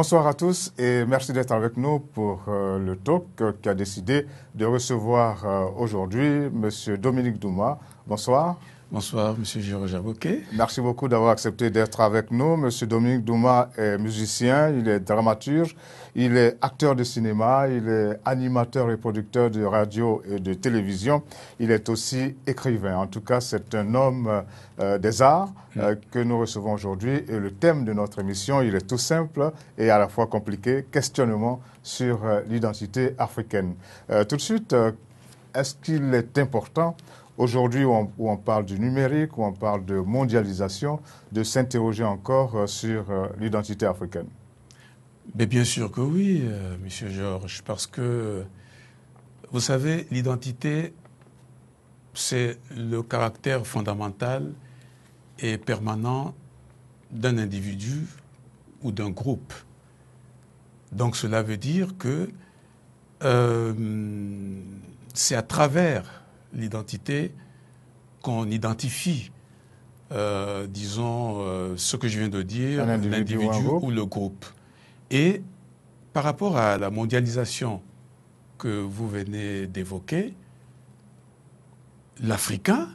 Bonsoir à tous et merci d'être avec nous pour euh, le talk qui a décidé de recevoir euh, aujourd'hui M. Dominique Douma. Bonsoir. Bonsoir, Monsieur georges Merci beaucoup d'avoir accepté d'être avec nous. Monsieur Dominique Douma est musicien, il est dramaturge, il est acteur de cinéma, il est animateur et producteur de radio et de télévision. Il est aussi écrivain. En tout cas, c'est un homme euh, des arts mm. euh, que nous recevons aujourd'hui. Et le thème de notre émission, il est tout simple et à la fois compliqué, questionnement sur euh, l'identité africaine. tout de suite, est-ce qu'il est important Aujourd'hui, où, on parle du numérique, où on parle de mondialisation, de s'interroger encore euh, sur euh, l'identité africaine Mais Bien sûr que oui, M. Euh, monsieur Georges, parce que, vous savez, l'identité, c'est le caractère fondamental et permanent d'un individu ou d'un groupe. Donc cela veut dire que c'est à travers l'identité qu'on identifie, euh, disons, euh, ce que je viens de dire, l'individu ou, le groupe. Et par rapport à la mondialisation que vous venez d'évoquer, l'Africain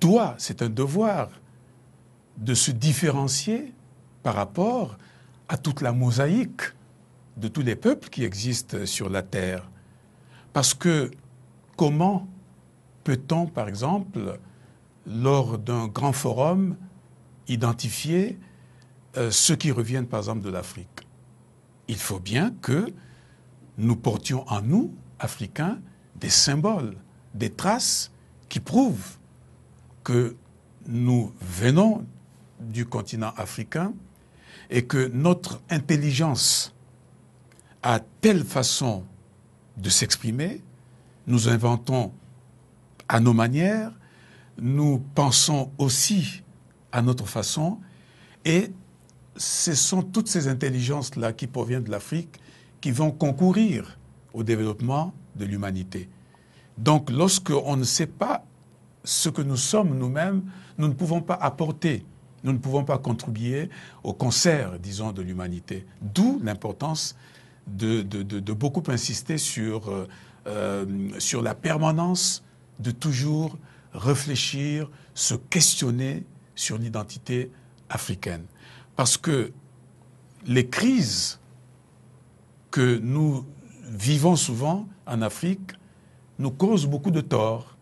doit, c'est un devoir, de se différencier par rapport à toute la mosaïque de tous les peuples qui existent sur la Terre. Parce que Comment peut-on, par exemple, lors d'un grand forum, identifier euh, ceux qui reviennent, par exemple, de l'Afrique Il faut bien que nous portions en nous, Africains, des symboles, des traces qui prouvent que nous venons du continent africain et que notre intelligence a telle façon de s'exprimer, nous inventons à nos manières, nous pensons aussi à notre façon, et ce sont toutes ces intelligences-là qui proviennent de l'Afrique qui vont concourir au développement de l'humanité. Donc lorsqu'on ne sait pas ce que nous sommes nous-mêmes, nous ne pouvons pas apporter, nous ne pouvons pas contribuer au concert, disons, de l'humanité. D'où l'importance de, de, beaucoup insister sur euh, euh, sur la permanence de toujours réfléchir, se questionner sur l'identité africaine. Parce que les crises que nous vivons souvent en Afrique nous causent beaucoup de tort.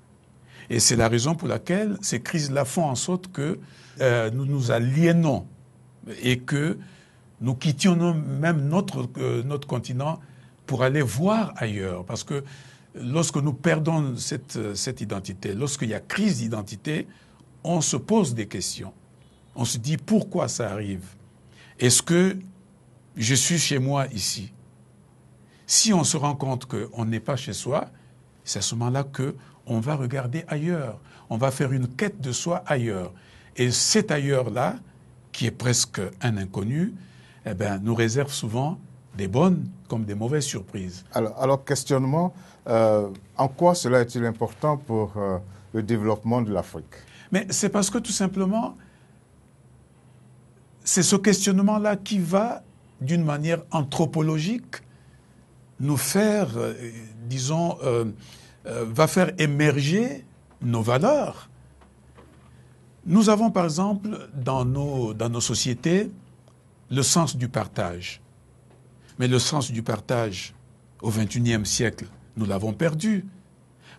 Et c'est la raison pour laquelle ces crises-là font en sorte que euh, nous nous aliénons et que nous quittions même euh, notre continent pour aller voir ailleurs. Parce que lorsque nous perdons cette, cette identité, lorsqu'il y a crise d'identité, on se pose des questions. On se dit pourquoi ça arrive Est-ce que je suis chez moi ici Si on se rend compte qu'on n'est pas chez soi, c'est à ce moment-là que on va regarder ailleurs. On va faire une quête de soi ailleurs. Et cet ailleurs-là, qui est presque un inconnu, eh ben, nous réserve souvent des bonnes comme des mauvaises surprises. Alors, questionnement, euh, en quoi cela est-il important pour euh, le développement de l'Afrique Mais c'est parce que tout simplement, c'est ce questionnement-là qui va, d'une manière anthropologique, nous faire, euh, disons, va faire émerger nos valeurs. Nous avons par exemple dans dans nos sociétés le sens du partage. Mais le sens du partage au XXIe siècle, nous l'avons perdu.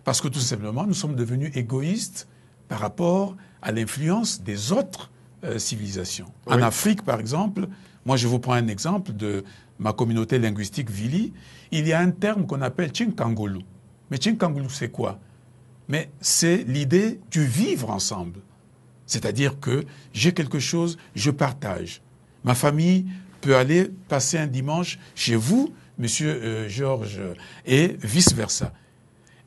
Parce que tout simplement, nous sommes devenus égoïstes par rapport à l'influence des autres euh, civilisations. En Afrique, par exemple, moi je vous prends un exemple de ma communauté linguistique Vili, il y a un terme qu'on appelle chinkangolou ». Mais chinkangolou, c'est quoi Mais c'est l'idée du vivre ensemble. C'est-à-dire que j'ai quelque chose, je partage. Ma famille peut aller passer un dimanche chez vous, Monsieur euh, Georges, et vice-versa.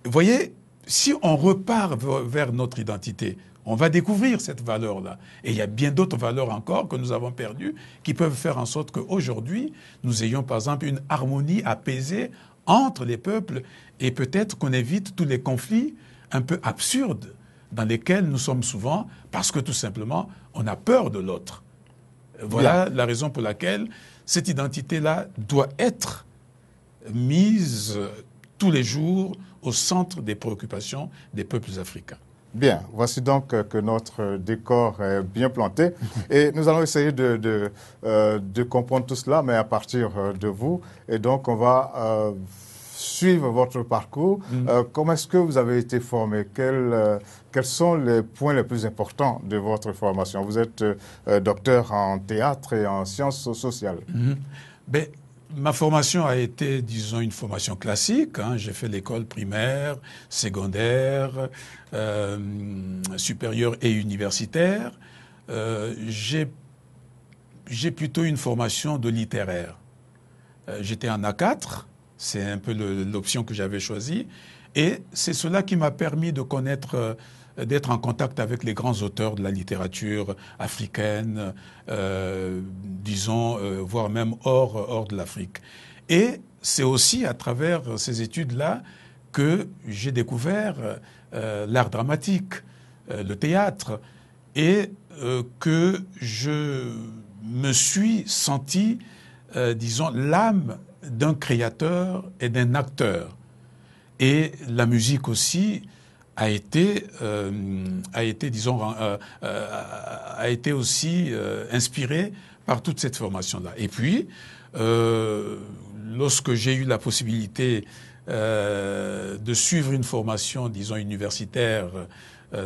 Vous voyez, si on repart vers notre identité, on va découvrir cette valeur-là. Et il y a bien d'autres valeurs encore que nous avons perdues qui peuvent faire en sorte qu'aujourd'hui, nous ayons par exemple une harmonie apaisée entre les peuples et peut-être qu'on évite tous les conflits un peu absurdes dans lesquels nous sommes souvent parce que tout simplement, on a peur de l'autre. Voilà la raison pour laquelle cette identité-là doit être mise tous les jours au centre des préoccupations des peuples africains. Bien, voici donc euh, que notre décor est bien planté et nous allons essayer euh, de, comprendre tout cela, mais à partir euh, de vous. Et donc, on va suivre votre parcours. Mm. Euh, comment est-ce que vous avez été formé quels, euh, quels, sont les points les plus importants de votre formation Vous êtes euh, docteur en théâtre et en sciences sociales. Mm-hmm. Ben, ma formation a été, disons, une formation classique. Hein. J'ai fait l'école primaire, secondaire, supérieure et universitaire. j'ai plutôt une formation de littéraire. J'étais en A4, c'est un peu l'option que j'avais choisie. Et c'est cela qui m'a permis de euh, d'être en contact avec les grands auteurs de la littérature africaine, euh, disons, euh, voire même hors, hors de l'Afrique. Et c'est aussi à travers ces études-là que j'ai découvert l'art dramatique, le théâtre, et que je me suis senti, disons, l'âme d'un créateur et d'un acteur. Et la musique aussi a été, euh, a été disons, euh, euh, a été aussi inspirée par toute cette formation-là. Et puis, lorsque j'ai eu la possibilité de suivre une formation, disons, universitaire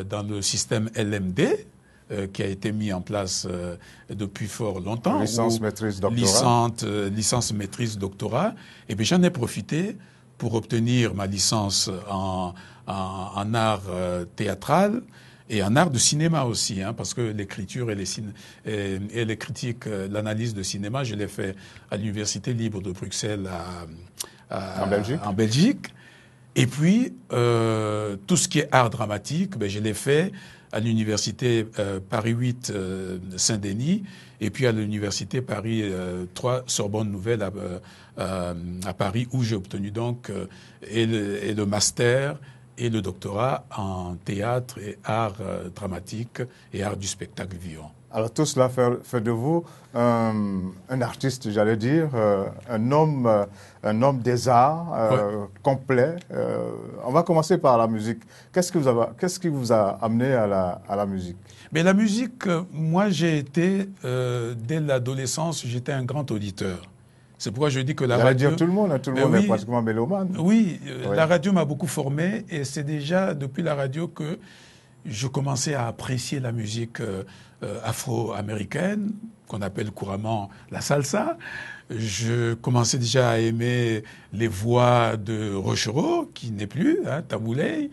dans le système LMD, euh, qui a été mis en place euh, depuis fort longtemps. Licence, maîtrise, doctorat. Licence, euh, licence, maîtrise, doctorat. Et eh bien j'en ai profité pour obtenir ma licence en, art théâtral et en art de cinéma aussi, hein, parce que l'écriture et, les les critiques, l'analyse de cinéma, je l'ai fait à l'Université libre de Bruxelles en, Belgique. Et puis, tout ce qui est art dramatique, ben, je l'ai fait à l'université euh, Paris 8 euh, Saint-Denis et puis à l'université Paris 3 euh, Sorbonne Nouvelle à, Paris où j'ai obtenu donc et le, master et le doctorat en théâtre et art dramatique et art du spectacle vivant. Alors tout cela fait, de vous euh, un, artiste, j'allais dire, euh, un homme, euh, un homme des arts complet. on va commencer par la musique. Qu'est-ce qui vous a, qu'est-ce qui vous a amené à la, à la musique Mais la musique, moi j'ai été dès l'adolescence, j'étais un grand auditeur. C'est pourquoi je dis que la radio. dire tout le monde, hein, tout le ben monde est pratiquement mélomane. oui, la radio m'a beaucoup formé et c'est déjà depuis la radio que je commençais à apprécier la musique euh, euh, afro-américaine, qu'on appelle couramment la salsa. Je commençais déjà à aimer les voix de Rochereau, qui n'est plus, hein, Taboulay,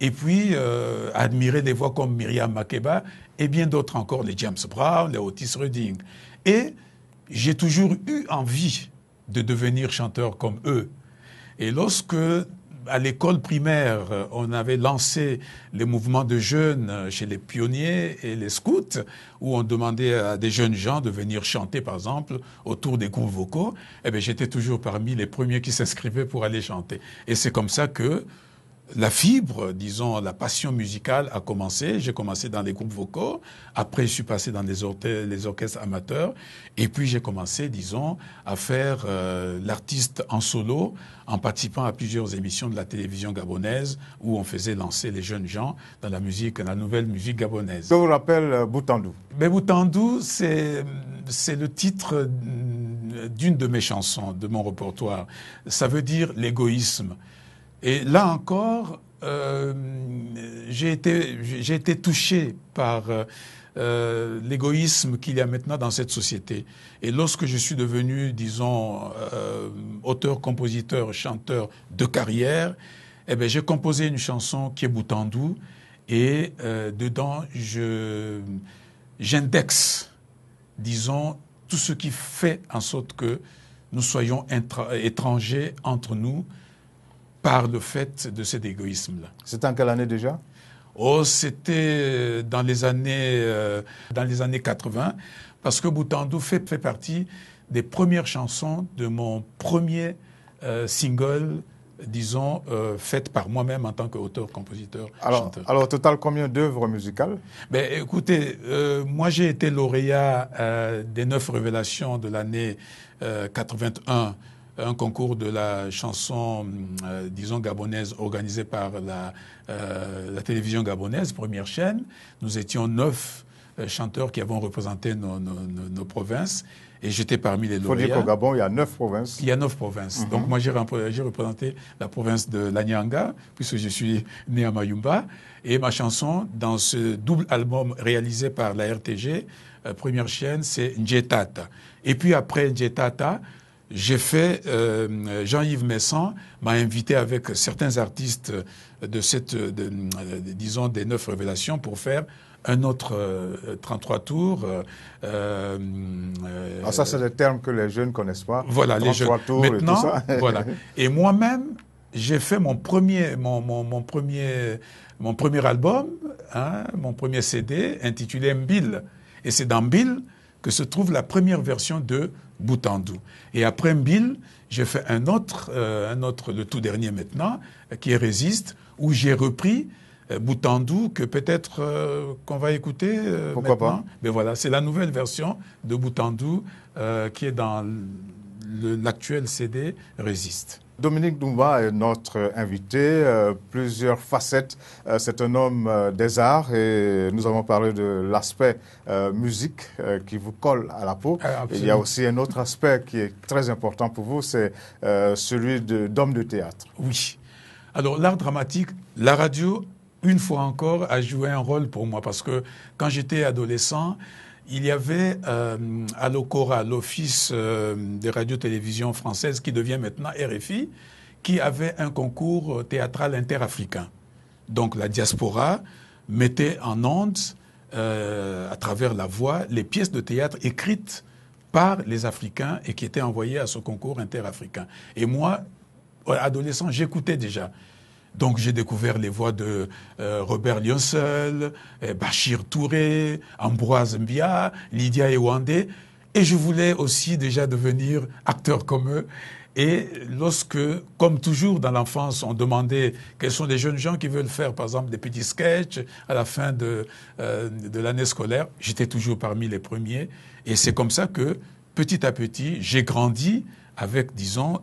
et puis euh, admirer des voix comme Myriam Makeba et bien d'autres encore, les James Brown, les Otis Redding. Et j'ai toujours eu envie de devenir chanteur comme eux. Et lorsque à l'école primaire, euh, on avait lancé les mouvements de jeunes euh, chez les pionniers et les scouts, où on demandait à des jeunes gens de venir chanter, par exemple, autour des groupes vocaux. Eh bien, j'étais toujours parmi les premiers qui s'inscrivaient pour aller chanter. Et c'est comme ça que la fibre, disons, la passion musicale a commencé. J'ai commencé dans les groupes vocaux. Après, je suis passé dans les, orchestres amateurs. Et puis, j'ai commencé, disons, à faire euh, l'artiste en solo en participant à plusieurs émissions de la télévision gabonaise où on faisait lancer les jeunes gens dans la musique, la nouvelle musique gabonaise. Ça vous rappelle euh, Boutandou. Mais Boutandou, c'est le titre euh, d'une de mes chansons, de mon répertoire. Ça veut dire l'égoïsme. Et là encore, euh, j'ai été, touché par euh, euh, l'égoïsme qu'il y a maintenant dans cette société. Et lorsque je suis devenu, disons, auteur, compositeur, chanteur de carrière, eh ben, j'ai composé une chanson qui est Boutandou. Et dedans, je, j'indexe, disons, tout ce qui fait en sorte que nous soyons étrangers entre nous par le fait de cet égoïsme-là. C'était en quelle année déjà Oh, c'était euh, dans les années euh, dans les années 80, parce que Boutandou fait, fait partie des premières chansons de mon premier euh, single, disons, fait par moi-même en tant qu'auteur, compositeur, alors, chanteur. Alors, total, combien d'œuvres musicales ben, Écoutez, moi j'ai été lauréat des neuf révélations de l'année 81 un concours de la chanson, euh, disons, gabonaise organisé par euh, la, télévision gabonaise, première chaîne. Nous étions neuf euh, chanteurs qui avons représenté nos, provinces. Et j'étais parmi les lauréats. Il faut qu'au Gabon, il y a neuf provinces. Il y a neuf provinces. Mhm. Donc moi, j'ai représenté la province de Lanyanga, puisque je suis né à Mayumba. Et ma chanson, dans ce double album réalisé par la RTG, première chaîne, c'est Njetata. Et puis après Njetata, j'ai fait, euh, Jean-Yves Messant m'a invité avec certains artistes de cette, disons, des neuf révélations pour faire un autre 33 euh, tours. Euh, euh ah, ça, c'est le terme que les jeunes connaissent pas. Voilà, les jeunes. Tours Maintenant, et voilà. Et moi-même, j'ai fait mon premier, mon, mon, premier, mon premier album, hein, mon premier CD intitulé Mbil. Et c'est dans Mbil que se trouve la première version de Boutandou. Et après Mbil, j'ai fait un autre, euh, un autre, le tout dernier maintenant, euh, qui est Résiste, où j'ai repris euh, Boutandou, que peut-être qu'on va écouter. Pourquoi maintenant. pas Mais voilà, c'est la nouvelle version de Boutandou qui est dans l'actuel CD Résiste. Dominique Doumba est notre invité. Euh, plusieurs facettes. Euh, c'est un homme euh, des arts et nous avons parlé de l'aspect musique qui vous colle à la peau. Ah, il y a aussi un autre aspect qui est très important pour vous, c'est celui d'homme de théâtre. Oui. Alors l'art dramatique, la radio, une fois encore, a joué un rôle pour moi parce que quand j'étais adolescent, il y avait à euh, l'OCORA, l'Office euh, de des télévision française qui devient maintenant RFI, qui avait un concours théâtral interafricain. Donc la diaspora mettait en ondes, euh, à travers la voix, les pièces de théâtre écrites par les Africains et qui étaient envoyées à ce concours interafricain. Et moi, adolescent, j'écoutais déjà. Donc j'ai découvert les voix de euh, Robert Lyonsel, euh, Bachir Touré, Ambroise Mbia, Lydia Ewande. Et je voulais aussi déjà devenir acteur comme eux. Et lorsque, comme toujours dans l'enfance, on demandait quels sont les jeunes gens qui veulent faire, par exemple, des petits sketchs à la fin de, euh, de l'année scolaire, j'étais toujours parmi les premiers. Et c'est comme ça que, petit à petit, j'ai grandi avec, disons,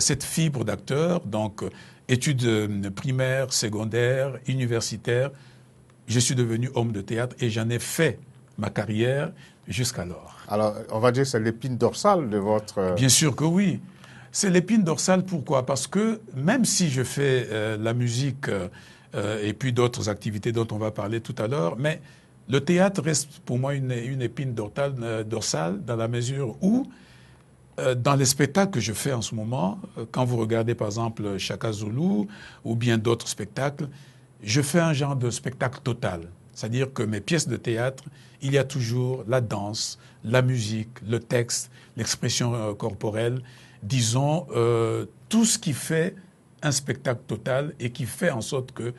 cette fibre d'acteur. Donc, études euh, primaires, secondaires, universitaires, je suis devenu homme de théâtre et j'en ai fait ma carrière jusqu'alors. Alors, on va dire que c'est l'épine dorsale de votre... Euh, Bien sûr que oui. C'est l'épine dorsale, pourquoi Parce que même si je fais euh, la musique et puis d'autres activités dont on va parler tout à l'heure, mais le théâtre reste pour moi une, épine dorsale, dans la mesure où euh, dans les spectacles que je fais en ce moment, euh, quand vous regardez par exemple Chaka Zulu ou bien d'autres spectacles, je fais un genre de spectacle total. C'est-à-dire que mes pièces de théâtre, il y a toujours la danse, la musique, le texte, l'expression euh, corporelle, disons, tout ce qui fait un spectacle total et qui fait en sorte que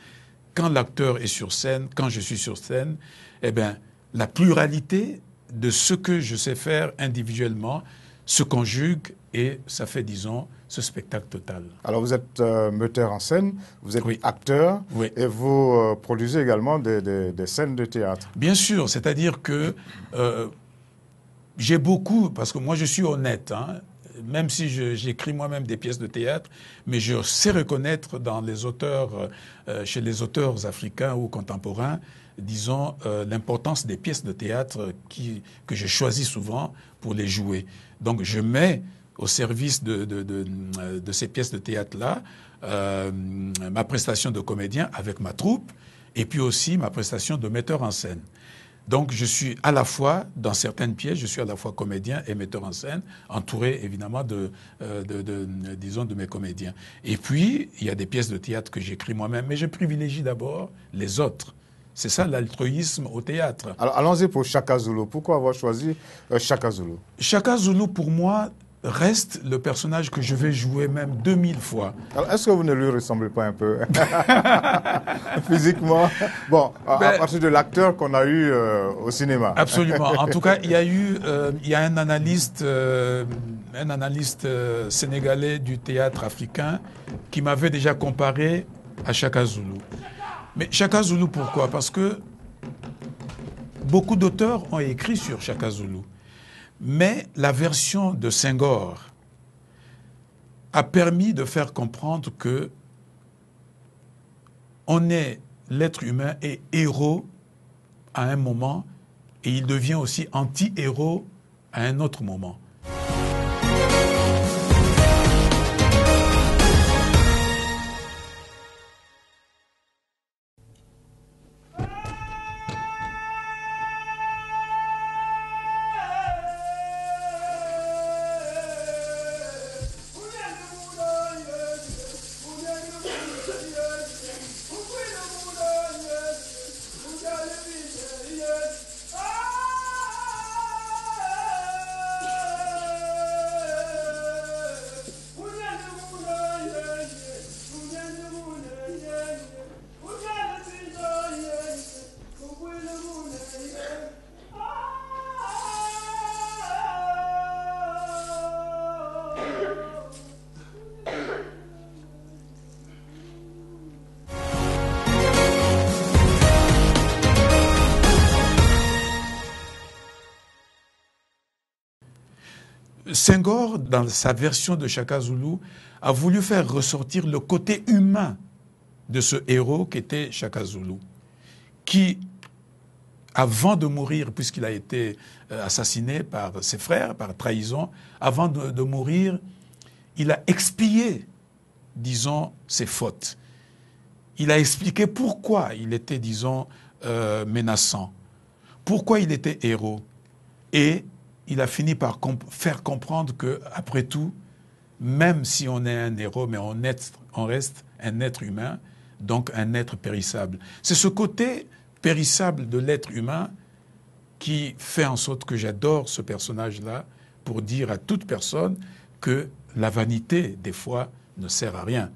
quand l'acteur est sur scène, quand je suis sur scène, eh bien, la pluralité de ce que je sais faire individuellement, se conjuguent et ça fait, disons, ce spectacle total. Alors vous êtes moteur metteur en scène, vous êtes acteur et vous euh, produisez également des, scènes de théâtre. Bien sûr, c'est-à-dire que euh, j'ai beaucoup, parce que moi je suis honnête, hein, même si j'écris moi-même des pièces de théâtre, mais je sais reconnaître dans les auteurs, euh, chez les auteurs africains ou contemporains, disons, euh, l'importance des pièces de théâtre qui, que je choisis souvent pour les jouer. Donc je mets au service de, de, de, ces pièces de théâtre-là euh, ma prestation de comédien avec ma troupe et puis aussi ma prestation de metteur en scène. Donc je suis à la fois, dans certaines pièces, je suis à la fois comédien et metteur en scène, entouré évidemment de, euh, de disons, de mes comédiens. Et puis, il y a des pièces de théâtre que j'écris moi-même, mais je privilégie d'abord les autres. C'est ça l'altruisme au théâtre. Alors allons-y pour Chaka Zulu. Pourquoi avoir choisi euh, Chaka Zulu Chaka Zulu, pour moi, reste le personnage que je vais jouer même 2000 fois. Alors, est-ce que vous ne lui ressemblez pas un peu Physiquement Bon, à, ben- partir de l'acteur qu'on a eu euh, au cinéma. Absolument. En tout cas, il y a eu, euh, il y a un analyste, un analyste sénégalais du théâtre africain qui m'avait déjà comparé à Chaka Zulu. Mais Chaka Zulu, pourquoi Parce que beaucoup d'auteurs ont écrit sur Chaka Zulu. Mais la version de Senghor a permis de faire comprendre que on est l'être humain est héros à un moment et il devient aussi anti-héros à un autre moment. Senghor, dans sa version de Chaka Zulu, a voulu faire ressortir le côté humain de ce héros qu'était Chaka Zulu, qui, avant de mourir, puisqu'il a été euh, assassiné par ses frères, par trahison, avant de, mourir, il a expié, disons, ses fautes. Il a expliqué pourquoi il était, disons, euh, menaçant, pourquoi il était héros. Et il a fini par faire comprendre que, après tout, même si on est un héros, mais on, on reste un être humain, donc un être périssable. C'est ce côté périssable de l'être humain qui fait en sorte que j'adore ce personnage-là pour dire à toute personne que la vanité, des fois, ne sert à rien.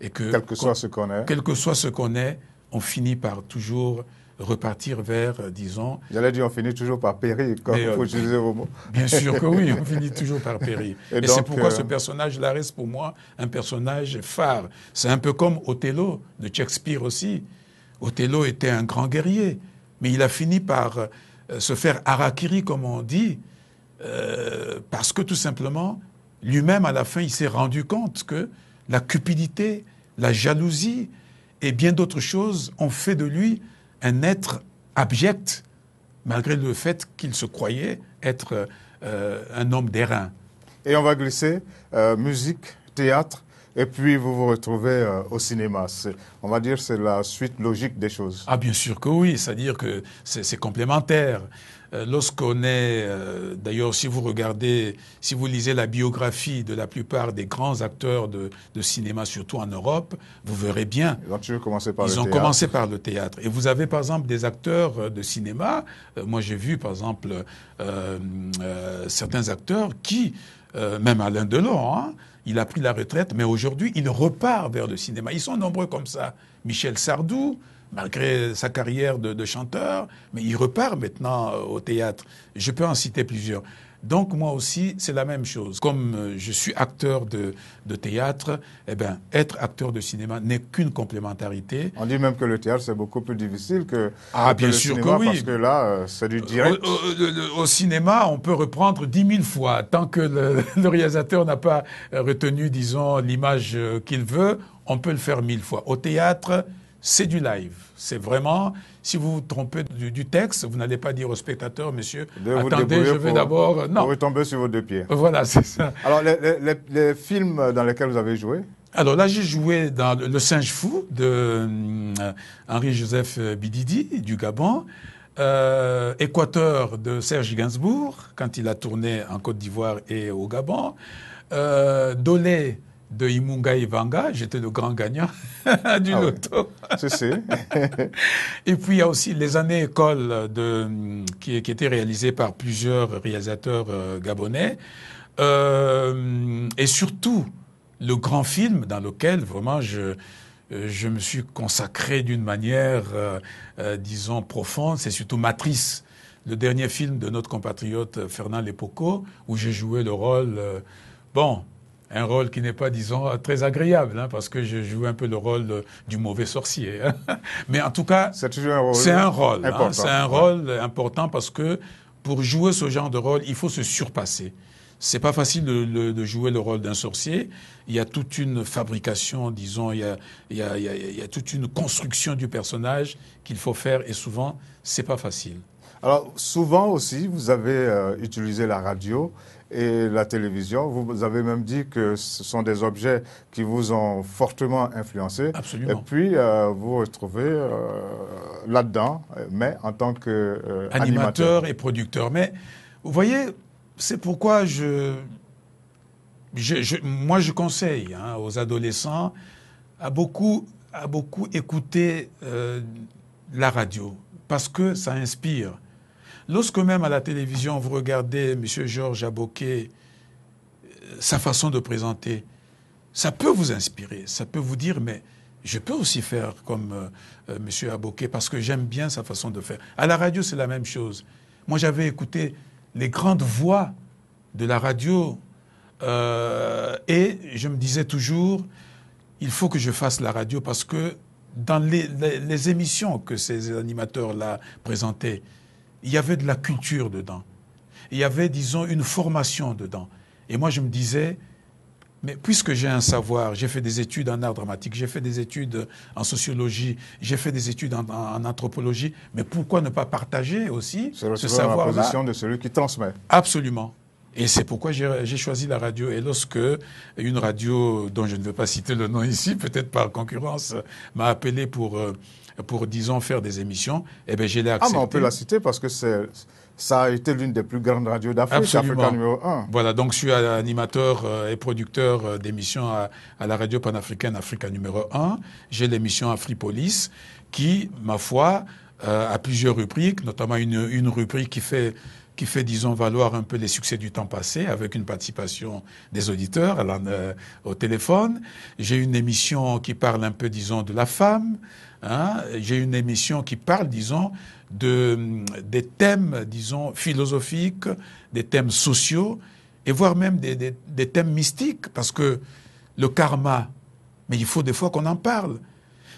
Et que, quel que soit ce qu'on est. Quel que soit ce qu'on est, on finit par toujours repartir vers, euh, disons... a dire, on finit toujours par périr, comme il euh, faut utiliser vos mots. Bien sûr que oui, on finit toujours par périr. Et, c'est pourquoi euh, ce personnage-là reste pour moi un personnage phare. C'est un peu comme Othello de Shakespeare aussi. Othello était un grand guerrier, mais il a fini par se faire harakiri, comme on dit, parce que tout simplement, lui-même, à la fin, il s'est rendu compte que la cupidité, la jalousie et bien d'autres choses ont fait de lui un être abject, malgré le fait qu'il se croyait être euh, un homme d'airain. Et on va glisser euh, musique, théâtre, et puis vous vous retrouvez euh, au cinéma. On va dire c'est la suite logique des choses. Ah bien sûr que oui, c'est-à-dire que c'est complémentaire. Euh, lorsqu'on est, euh, d'ailleurs, si vous regardez, si vous lisez la biographie de la plupart des grands acteurs de, cinéma, surtout en Europe, vous verrez bien. Ils ont commencé par le théâtre. Et vous avez, par exemple, des acteurs euh, de cinéma. moi, j'ai vu, par exemple, certains acteurs qui, même Alain Delon, hein, il a pris la retraite, mais aujourd'hui, il repart vers le cinéma. Ils sont nombreux comme ça. Michel Sardou, malgré sa carrière de, chanteur, mais il repart maintenant euh, au théâtre. Je peux en citer plusieurs. Donc moi aussi, c'est la même chose. Comme euh, je suis acteur de, théâtre, eh bien être acteur de cinéma n'est qu'une complémentarité. On dit même que le théâtre, c'est beaucoup plus difficile que, ah, bien sûr oui. parce que là, euh, c'est du direct. Au, cinéma, on peut reprendre dix mille fois. Tant que le, le réalisateur n'a pas retenu, disons, l'image qu'il veut, on peut le faire mille fois. Au théâtre, c'est du live. C'est vraiment, si vous vous trompez du, texte, vous n'allez pas dire au spectateur, monsieur, attendez, je vais d'abord. Euh, non. Vous retombez sur vos deux pieds. Voilà, c'est ça. Alors, les, films dans lesquels vous avez joué Alors là, j'ai joué dans Le, singe fou de euh, Henri-Joseph euh, Bididi du Gabon. Équateur de Serge Gainsbourg, quand il a tourné en Côte d'Ivoire et au Gabon. Euh, Dolé de Imunga Ivanga, j'étais le grand gagnant du ah C'est Oui. et puis il y a aussi les années écoles de, qui, qui étaient réalisées par plusieurs réalisateurs euh, gabonais. Euh, et surtout, le grand film dans lequel vraiment je, euh, je me suis consacré d'une manière, disons, profonde, c'est surtout Matrice, le dernier film de notre compatriote Fernand Lepoco, où j'ai joué le rôle, bon, un rôle qui n'est pas, disons, très agréable, hein, parce que je joue un peu le rôle du mauvais sorcier. Hein. Mais en tout cas, c'est un rôle, hein. c'est un rôle, important parce que pour jouer ce genre de rôle, il faut se surpasser. C'est pas facile de, jouer le rôle d'un sorcier. Il y a toute une fabrication, disons, il y a, toute une construction du personnage qu'il faut faire, et souvent, c'est pas facile. Alors, souvent aussi, vous avez euh, utilisé la radio et la télévision. Vous avez même dit que ce sont des objets qui vous ont fortement influencé. Absolument. Et puis, euh, vous vous retrouvez euh, là-dedans, mais en tant qu'animateur. Euh, – animateur, et producteur. Mais vous voyez, c'est pourquoi je, Moi, je conseille hein, aux adolescents à beaucoup, à beaucoup écouter la radio, parce que ça inspire. Lorsque même à la télévision, vous regardez M. Georges Aboké, euh, sa façon de présenter, ça peut vous inspirer, ça peut vous dire, mais je peux aussi faire comme euh, euh, M. Aboquet parce que j'aime bien sa façon de faire. À la radio, c'est la même chose. Moi, j'avais écouté les grandes voix de la radio et je me disais toujours, il faut que je fasse la radio parce que dans les, les émissions que ces animateurs-là présentaient, il y avait de la culture dedans. Il y avait, disons, une formation dedans. Et moi, je me disais, mais puisque j'ai un savoir, j'ai fait des études en art dramatique, j'ai fait des études en sociologie, j'ai fait des études en, anthropologie, mais pourquoi ne pas partager aussi ce savoir-là la position de celui qui transmet. Absolument. Et c'est pourquoi j'ai choisi la radio. Et lorsque une radio, dont je ne veux pas citer le nom ici, peut-être par concurrence, m'a appelé pour euh, pour, disons, faire des émissions, eh ben je l'ai accepté. Ah, mais on peut la citer parce que c'est ça a été l'une des plus grandes radios d'Afrique, Africa numéro 1. Voilà, donc je suis animateur euh, et producteur euh, d'émissions à, la radio panafricaine Africa numéro 1. J'ai l'émission Afripolis qui, ma foi, a euh, plusieurs rubriques, notamment une, une rubrique qui fait qui fait, disons, valoir un peu les succès du temps passé avec une participation des auditeurs là, euh, au téléphone. J'ai une émission qui parle un peu, disons, de la femme. Hein. J'ai une émission qui parle, disons, de, des thèmes, disons, philosophiques, des thèmes sociaux et voire même des, des thèmes mystiques parce que le karma, mais il faut des fois qu'on en parle.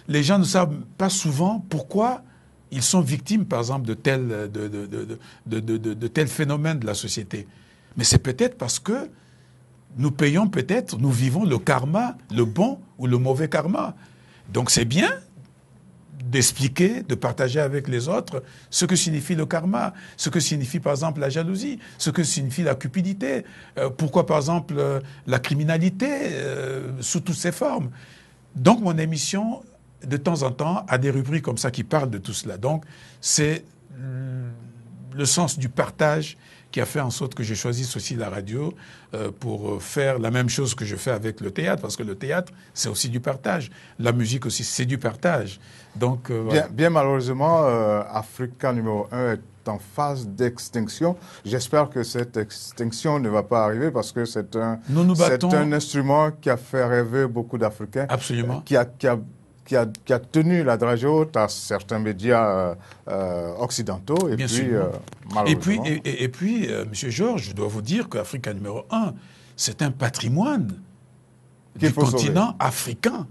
Les gens ne savent pas souvent pourquoi ils sont victimes, par exemple, de tels de, de, de, de la société. Mais c'est peut-être parce que nous payons peut-être, nous vivons le karma, le bon ou le mauvais karma. Donc c'est bien d'expliquer, de partager avec les autres ce que signifie le karma, ce que signifie par exemple la jalousie, ce que signifie la cupidité, euh, pourquoi par exemple euh, la criminalité euh, sous toutes ses formes. Donc mon émission de temps en temps à des rubriques comme ça qui parlent de tout cela. Donc, c'est mm, le sens du partage qui a fait en sorte que je choisisse aussi la radio euh, pour euh, faire la même chose que je fais avec le théâtre, parce que le théâtre, c'est aussi du partage. La musique aussi, c'est du partage. Donc, euh, bien, malheureusement, Africa numéro 1 est en phase d'extinction. J'espère que cette extinction ne va pas arriver parce que c'est un, nous nous un instrument qui a fait rêver beaucoup d'Africains. Absolument. Qui a, qui a qui a, tenu la dragée haute à certains médias euh, euh, occidentaux. Et puis, sûr. Euh, et puis, Monsieur Georges, je dois vous dire l'Afrique numéro un, c'est un patrimoine du continent africain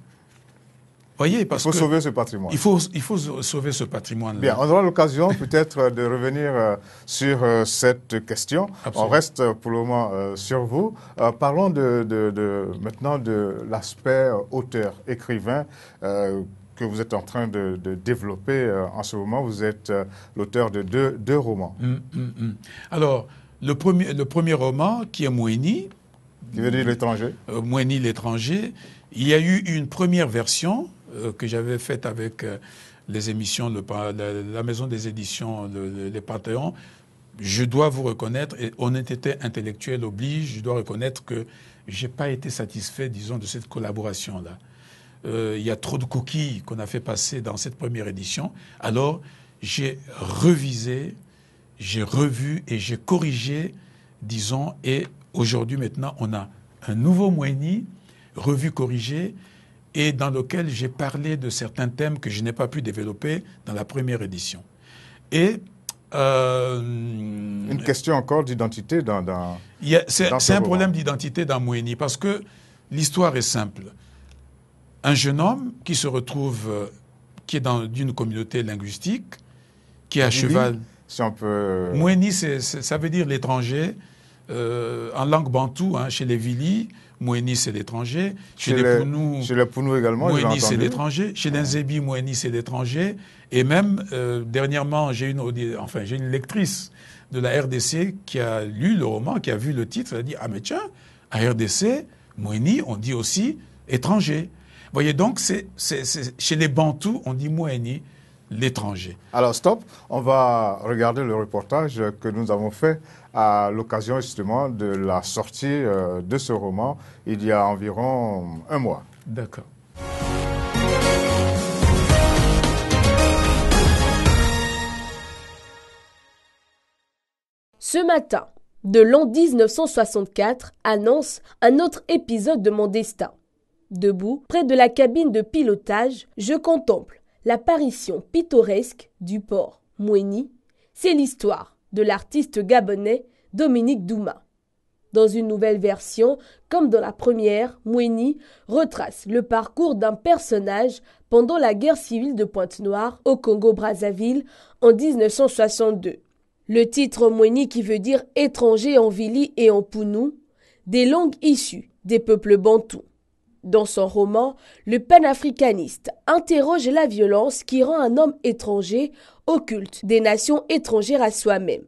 Voyez, parce il faut sauver ce patrimoine. Il faut, il faut sauver ce patrimoine. Bien, on aura l'occasion peut-être de revenir euh, sur euh, cette question. On reste euh, pour le moment sur vous. parlons de, de, maintenant de l'aspect auteur, écrivain que vous êtes en train de, de développer en ce moment. Vous êtes l'auteur de deux, deux romans. Hum, hum, hum. Alors, le premier, le premier roman, qui est Moueni. Qui dire l'étranger. Euh, l'étranger. Il y a eu une première version euh, que j'avais faite avec euh, les émissions, de la, maison des éditions, les Panthéons, je dois vous reconnaître, et honnêteté intellectuelle oblige, je dois reconnaître que je n'ai pas été satisfait, disons, de cette collaboration-là. Euh, il y a trop de coquilles qu'on a fait passer dans cette première édition. Alors, j'ai revisé, j'ai revu et j'ai corrigé, disons, et aujourd'hui, maintenant, on a un nouveau Moigny, revu, corrigé, et dans lequel j'ai parlé de certains thèmes que je n'ai pas pu développer dans la première édition. Et euh, une question encore d'identité dans, C'est un problème d'identité dans Moueni parce que l'histoire est simple. Un jeune homme qui se retrouve, euh, qui est dans une communauté linguistique, qui est à cheval. Si on euh, ça veut dire l'étranger en langue bantou, hein, chez les Vili. Moueni, c'est l'étranger. Chez, les Pounou, également, c'est l'étranger. Chez les Nzebi, Moueni, c'est l'étranger. Et même, euh, dernièrement, j'ai une, enfin, j'ai une lectrice de la RDC qui a lu le roman, qui a vu le titre, elle a dit Ah, mais tiens, à RDC, Moueni, on dit aussi étranger. Vous voyez donc, c'est, chez les Bantous, on dit Moueni, l'étranger. Alors, stop, on va regarder le reportage que nous avons fait à l'occasion justement de la sortie euh, de ce roman il y a environ un mois. D'accord. Ce matin, de l'an 1964, annonce un autre épisode de mon destin. Debout, près de la cabine de pilotage, je contemple l'apparition pittoresque du port Mouéni, C'est l'histoire de l'artiste gabonais Dominique Douma. Dans une nouvelle version, comme dans la première, Moueni retrace le parcours d'un personnage pendant la guerre civile de Pointe-Noire au Congo-Brazzaville en 1962. Le titre Moueni, qui veut dire étranger en Vili et en Pounou, des langues issues des peuples bantous. Dans son roman, le panafricaniste interroge la violence qui rend un homme étranger occulte des nations étrangères à soi-même.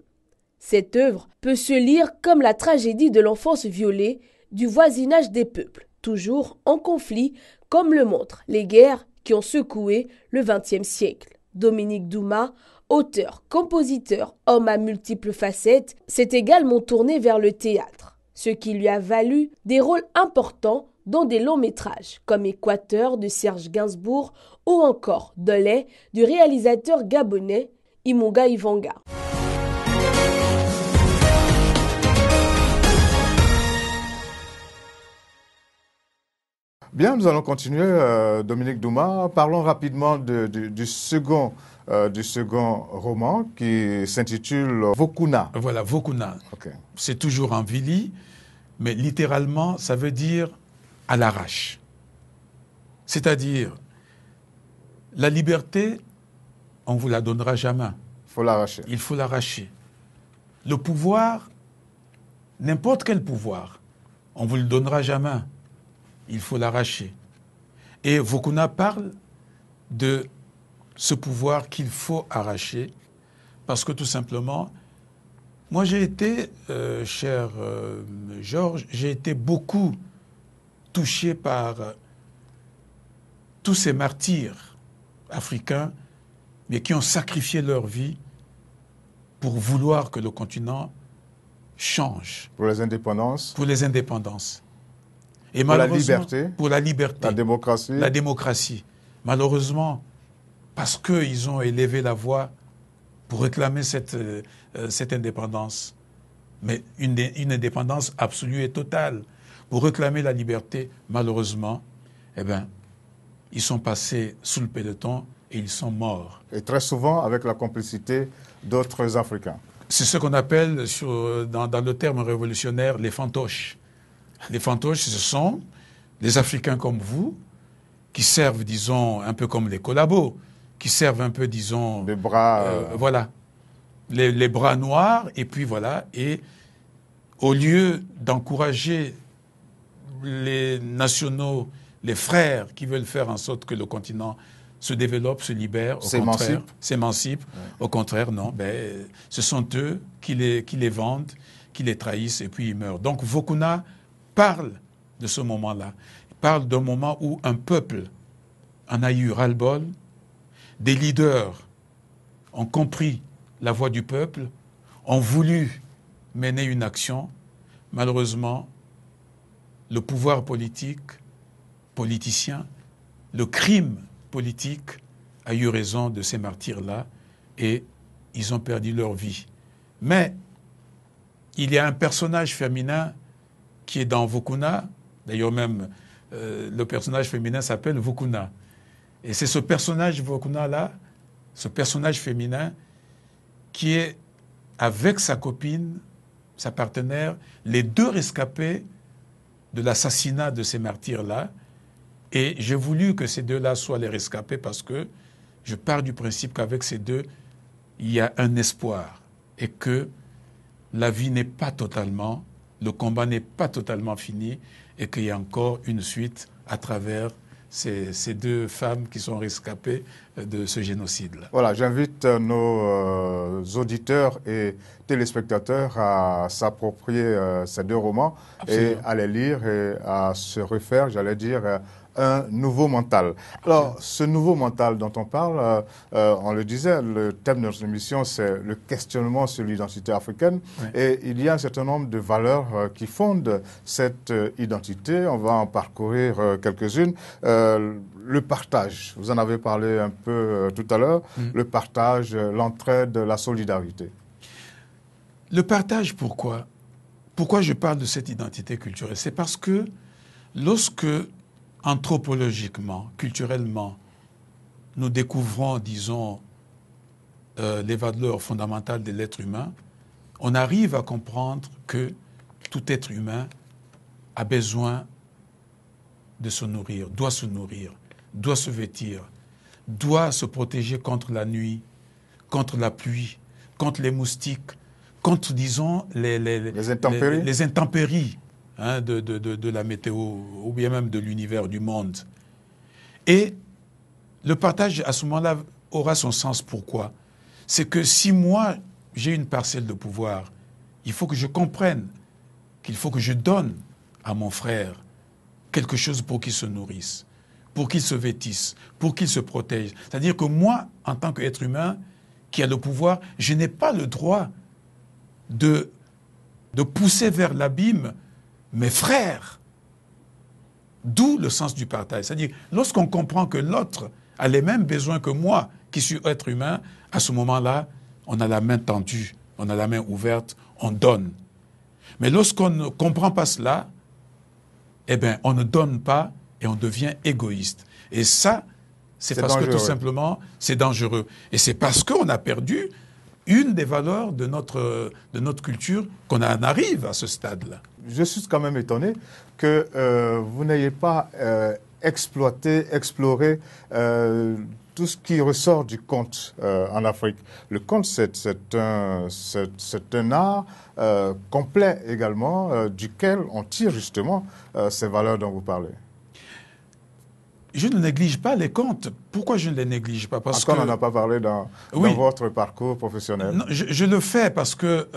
Cette œuvre peut se lire comme la tragédie de l'enfance violée du voisinage des peuples, toujours en conflit, comme le montrent les guerres qui ont secoué le XXe siècle. Dominique Douma, auteur, compositeur, homme à multiples facettes, s'est également tourné vers le théâtre, ce qui lui a valu des rôles importants dans des longs métrages comme Équateur de Serge Gainsbourg ou encore De lait du réalisateur gabonais Imunga Ivanga. Bien, nous allons continuer, euh, Dominique Douma. Parlons rapidement euh, du, second, roman qui s'intitule Vokuna. Voilà, Vokuna. C'est toujours en Vili, mais littéralement, ça veut dire à l'arrache. C'est-à-dire, la liberté, on ne vous la donnera jamais. Il Faut l'arracher. Il faut l'arracher. Le pouvoir, n'importe quel pouvoir, on ne vous le donnera jamais. Il faut l'arracher. Et Vokuna parle de ce pouvoir qu'il faut arracher, parce que tout simplement, moi j'ai été, euh, cher euh, Georges, j'ai été beaucoup touché par tous ces martyrs africains, mais qui ont sacrifié leur vie pour vouloir que le continent change. Pour les indépendances. Pour les indépendances. Et pour la liberté. Pour la liberté. La démocratie. La démocratie. Malheureusement, parce qu'ils ont élevé la voix pour réclamer cette, euh, euh, cette indépendance, mais une, une, indépendance absolue et totale, pour réclamer la liberté, malheureusement, eh bien ils sont passés sous le peloton et ils sont morts. Et très souvent avec la complicité d'autres Africains. C'est ce qu'on appelle, dans, le terme révolutionnaire, les fantoches. Les fantoches, ce sont les Africains comme vous, qui servent, disons, un peu comme les collabos, qui servent un peu, disons... Les bras... Euh, voilà. Les, les bras noirs, et puis voilà. Et au lieu d'encourager les nationaux les frères qui veulent faire en sorte que le continent se développe, se libère, au contraire, s'émancipe. Au contraire, non. Ben, ce sont eux qui les, qui les vendent, qui les trahissent et puis ils meurent. Donc Vokuna parle de ce moment-là. Il parle d'un moment où un peuple en a eu ras-le-bol, des leaders ont compris la voix du peuple, ont voulu mener une action. Malheureusement, le pouvoir politique politicien, le crime politique a eu raison de ces martyrs-là et ils ont perdu leur vie. Mais il y a un personnage féminin qui est dans Vukuna, d'ailleurs même euh, le personnage féminin s'appelle Vukuna. Et c'est ce personnage Vukuna-là, ce personnage féminin, qui est avec sa copine, sa partenaire, les deux rescapés de l'assassinat de ces martyrs-là, et j'ai voulu que ces deux-là soient les rescapés parce que je pars du principe qu'avec ces deux, il y a un espoir et que la vie n'est pas totalement, le combat n'est pas totalement fini et qu'il y a encore une suite à travers ces, ces, deux femmes qui sont rescapées euh, de ce génocide Voilà, j'invite euh, nos euh, auditeurs et téléspectateurs à s'approprier ces deux romans et à les lire et à se refaire, j'allais dire, un nouveau mental. Alors, ce nouveau mental dont on parle, euh, euh, on le disait, le thème de notre émission, c'est le questionnement sur l'identité africaine. Et il y a un certain nombre de valeurs euh, qui fondent cette identité. On va en parcourir quelques-unes. le partage, vous en avez parlé un peu tout à l'heure, mm. le partage, l'entraide, la solidarité. Le partage, pourquoi Pourquoi je parle de cette identité culturelle C'est parce que lorsque anthropologiquement, culturellement, nous découvrons, disons, euh, les valeurs fondamentales de l'être humain, on arrive à comprendre que tout être humain a besoin de se nourrir, doit se nourrir, doit se vêtir, doit se protéger contre la nuit, contre la pluie, contre les moustiques, contre, disons, les, les intempéries. Hein, de, de, de, la météo, ou bien même de l'univers, du monde. Et le partage, à ce moment-là, aura son sens. Pourquoi C'est que si moi, j'ai une parcelle de pouvoir, il faut que je comprenne qu'il faut que je donne à mon frère quelque chose pour qu'il se nourrisse, pour qu'il se vêtisse, pour qu'il se protège. C'est-à-dire que moi, en tant qu'être humain qui a le pouvoir, je n'ai pas le droit de, de pousser vers l'abîme mes frères. D'où le sens du partage. C'est-à-dire, lorsqu'on comprend que l'autre a les mêmes besoins que moi, qui suis être humain, à ce moment-là, on a la main tendue, on a la main ouverte, on donne. Mais lorsqu'on ne comprend pas cela, eh bien, on ne donne pas et on devient égoïste. Et ça, c'est parce que tout simplement, c'est dangereux. Et c'est parce qu'on a perdu une des valeurs de notre, de notre culture qu'on en arrive à ce stade-là je suis quand même étonné que euh, vous n'ayez pas euh, exploité, exploré euh, tout ce qui ressort du conte en Afrique. Le conte, c'est un, un, art complet également, duquel on tire justement ces valeurs dont vous parlez. Je ne néglige pas les comptes. Pourquoi je ne les néglige pas Parce qu'on n'en a pas parlé dans, dans votre parcours professionnel. je, le fais parce que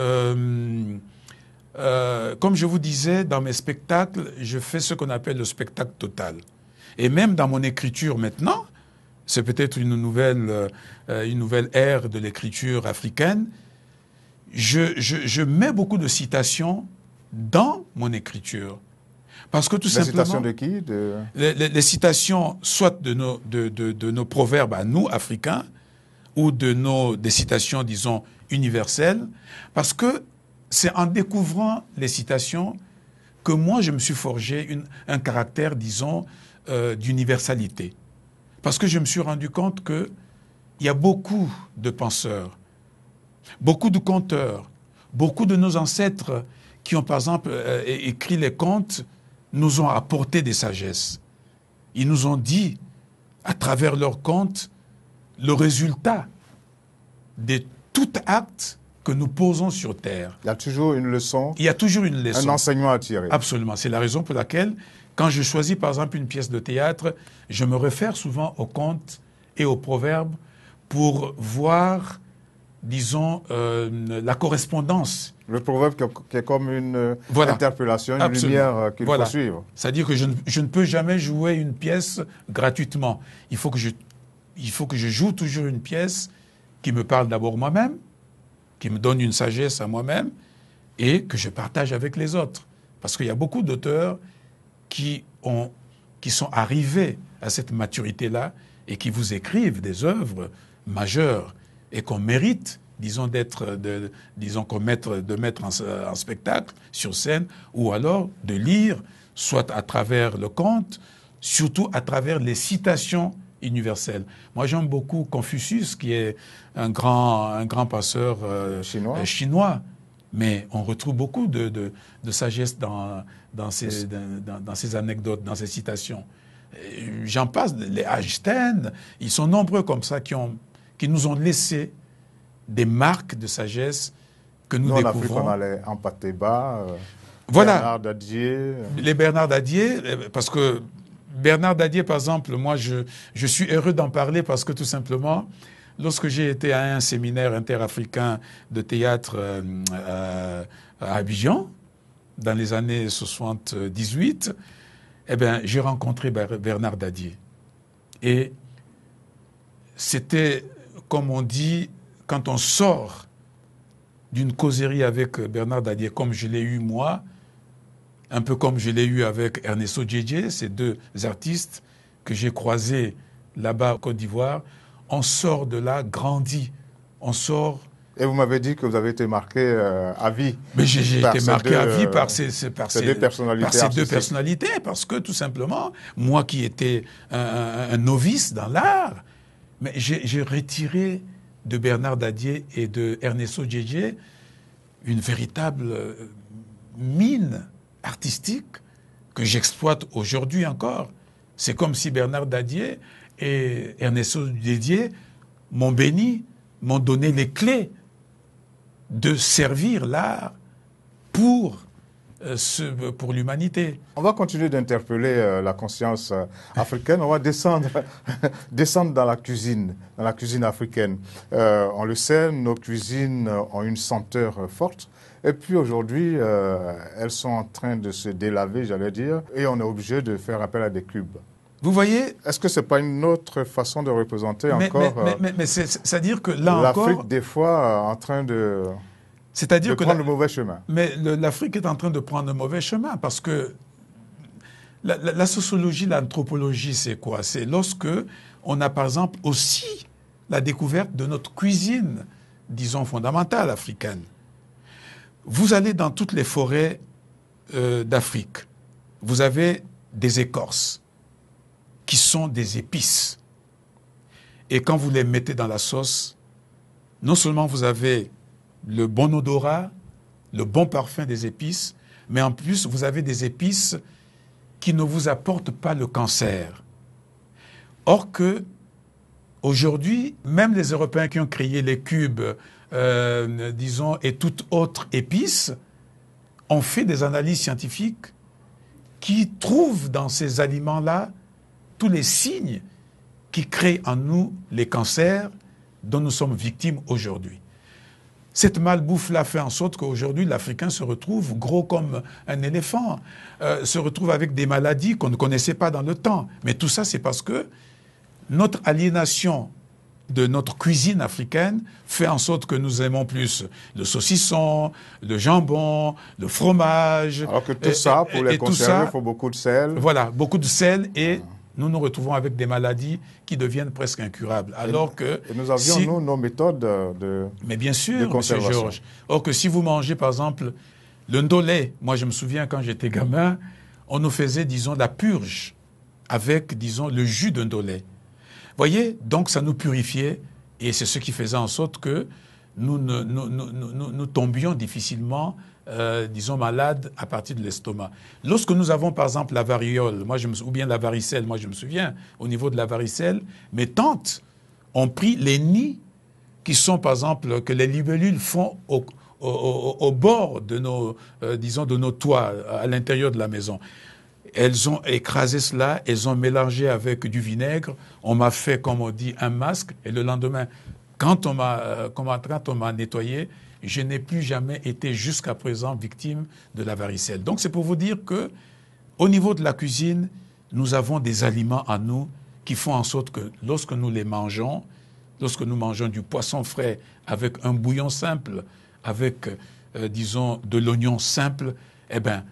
euh, comme je vous disais, dans mes spectacles, je fais ce qu'on appelle le spectacle total. Et même dans mon écriture maintenant, c'est peut-être une nouvelle, euh, une nouvelle ère de l'écriture africaine, je, je, je, mets beaucoup de citations dans mon écriture. Parce que tout les simplement. Citations de qui Les, citations, soit de nos, de, de, de nos proverbes à nous, africains, ou de nos, des citations, disons, universelles, parce que c'est en découvrant les citations que moi, je me suis forgé un caractère, disons, euh, d'universalité. Parce que je me suis rendu compte qu'il y a beaucoup de penseurs, beaucoup de conteurs, beaucoup de nos ancêtres qui ont, par exemple, euh, écrit les contes, nous ont apporté des sagesses. Ils nous ont dit, à travers leurs contes, le résultat de tout acte que nous posons sur terre. Il y a toujours une leçon. Il y a toujours une leçon. Un enseignement à tirer. Absolument. C'est la raison pour laquelle, quand je choisis par exemple une pièce de théâtre, je me réfère souvent aux contes et aux proverbes pour voir, disons, euh, la correspondance. Le proverbe qui est comme une euh, interpellation, une lumière euh, qu'il faut suivre. C'est-à-dire que je ne, je ne, peux jamais jouer une pièce gratuitement. Il faut que je, il faut que je joue toujours une pièce qui me parle d'abord moi-même, qui me donne une sagesse à moi-même et que je partage avec les autres. Parce qu'il y a beaucoup d'auteurs qui, qui sont arrivés à cette maturité-là et qui vous écrivent des œuvres majeures et qu'on mérite, disons, d'être, de, disons, mettre, de mettre en, spectacle sur scène ou alors de lire, soit à travers le conte, surtout à travers les citations Universel. Moi, j'aime beaucoup Confucius, qui est un grand, un grand passeur euh, chinois. Euh, chinois. Mais on retrouve beaucoup de, sagesse dans, dans, ces, dans, ces anecdotes, dans ces citations. Euh, j'en passe, les Einstein, ils sont nombreux comme ça qui, ont, qui nous ont laissé des marques de sagesse que nous, nous découvrons. En les voilà. Bernard Dadier. Les Bernard Dadier, parce que Bernard Dadier, par exemple, moi, je, suis heureux d'en parler parce que tout simplement, lorsque j'ai été à un séminaire interafricain de théâtre euh, euh, à Abidjan, dans les années 78, eh bien, j'ai rencontré Bernard Dadier. Et c'était, comme on dit, quand on sort d'une causerie avec Bernard Dadier, comme je l'ai eu moi, un peu comme je l'ai eu avec Ernesto Djedje, ces deux artistes que j'ai croisés là-bas en Côte d'Ivoire, on sort de là grandi, on sort... Et vous m'avez dit que vous avez été marqué euh, à vie. Mais j'ai été marqué à vie par euh, ces, deux, personnalités parce que tout simplement, moi qui étais un, novice dans l'art, mais j'ai retiré de Bernard Dadier et de Ernesto Djedje une véritable euh, mine artistique que j'exploite aujourd'hui encore. C'est comme si Bernard Dadier et Ernesto Dédier m'ont béni, m'ont donné les clés de servir l'art pour euh, pour l'humanité. On va continuer d'interpeller euh, la conscience euh, africaine. On va descendre, descendre dans la cuisine, dans la cuisine africaine. on le sait, nos cuisines ont une senteur forte. Et puis aujourd'hui, euh, elles sont en train de se délaver, j'allais dire, et on est obligé de faire appel à des cubes. Vous voyez Est-ce que ce n'est pas une autre façon de représenter encore Mais, euh, c'est-à-dire que là L'Afrique, des fois, euh, en train de... C'est-à-dire que prendre le mauvais chemin. Mais l'Afrique est en train de prendre le mauvais chemin parce que la sociologie, l'anthropologie, c'est quoi C'est lorsque on a par exemple aussi la découverte de notre cuisine, disons fondamentale africaine. Vous allez dans toutes les forêts euh, d'Afrique, vous avez des écorces qui sont des épices. Et quand vous les mettez dans la sauce, non seulement vous avez le bon odorat, le bon parfum des épices, mais en plus vous avez des épices qui ne vous apportent pas le cancer. Or que aujourd'hui, même les Européens qui ont créé les cubes euh, disons, et toute autre épice, ont fait des analyses scientifiques qui trouvent dans ces aliments-là tous les signes qui créent en nous les cancers dont nous sommes victimes aujourd'hui. Cette malbouffe-là fait en sorte qu'aujourd'hui, l'Africain se retrouve gros comme un éléphant, euh, se retrouve avec des maladies qu'on ne connaissait pas dans le temps. Mais tout ça, c'est parce que notre aliénation de notre cuisine africaine fait en sorte que nous aimons plus le saucisson, le jambon, le fromage. Alors que tout ça, pour les conserver, il faut beaucoup de sel. Voilà, beaucoup de sel et ah. nous nous retrouvons avec des maladies qui deviennent presque incurables. Alors que... nous avions, nous, nos méthodes de Mais bien sûr, Monsieur Georges. Or que si vous mangez, par exemple, le ndolé, moi je me souviens quand j'étais gamin, on nous faisait, disons, la purge avec, disons, le jus d'un ndolé voyez, donc ça nous purifiait et c'est ce qui faisait en sorte que nous, tombions difficilement, euh, disons, malades à partir de l'estomac. Lorsque nous avons, par exemple, la variole, moi je me, ou bien la varicelle, moi je me souviens, au niveau de la varicelle, mes tantes ont pris les nids qui sont, par exemple, que les libellules font au, bord de nos, euh, disons, de nos toits, à l'intérieur de la maison. Elles ont écrasé cela, elles ont mélangé avec du vinaigre. On m'a fait, comme on dit, un masque. Et le lendemain, quand on m'a, euh, on m'a nettoyé, je n'ai plus jamais été jusqu'à présent victime de la varicelle. Donc c'est pour vous dire que, au niveau de la cuisine, nous avons des aliments à nous qui font en sorte que lorsque nous les mangeons, lorsque nous mangeons du poisson frais avec un bouillon simple, avec, euh, disons, de l'oignon simple, eh bien,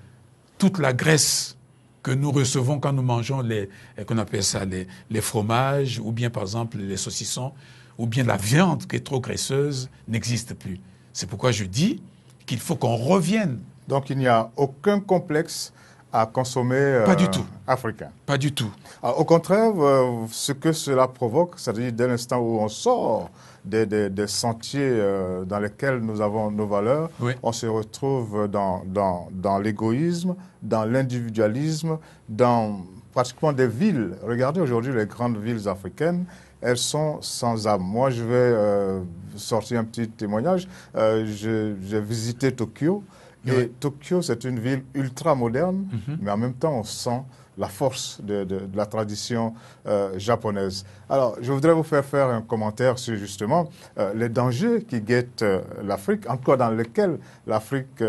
toute la graisse que nous recevons quand nous mangeons les, eh, qu'on appelle ça les, fromages, ou bien par exemple les saucissons, ou bien la viande qui est trop graisseuse, n'existe plus. C'est pourquoi je dis qu'il faut qu'on revienne. Donc il n'y a aucun complexe à consommer euh, Pas du tout. africain. Pas du tout. Ah, au contraire, euh, ce que cela provoque, c'est-à-dire dès l'instant où on sort des, sentiers euh, dans lesquels nous avons nos valeurs, on se retrouve dans, dans, l'égoïsme, dans l'individualisme, dans pratiquement des villes. Regardez aujourd'hui les grandes villes africaines, elles sont sans âme. Moi, je vais euh, sortir un petit témoignage. Euh, j'ai visité Tokyo. Et Tokyo, c'est une ville ultra moderne, mhm. mais en même temps, on sent la force de, la tradition euh, japonaise. Alors, je voudrais vous faire faire un commentaire sur justement euh, les dangers qui guettent euh, l'Afrique, encore dans lesquels l'Afrique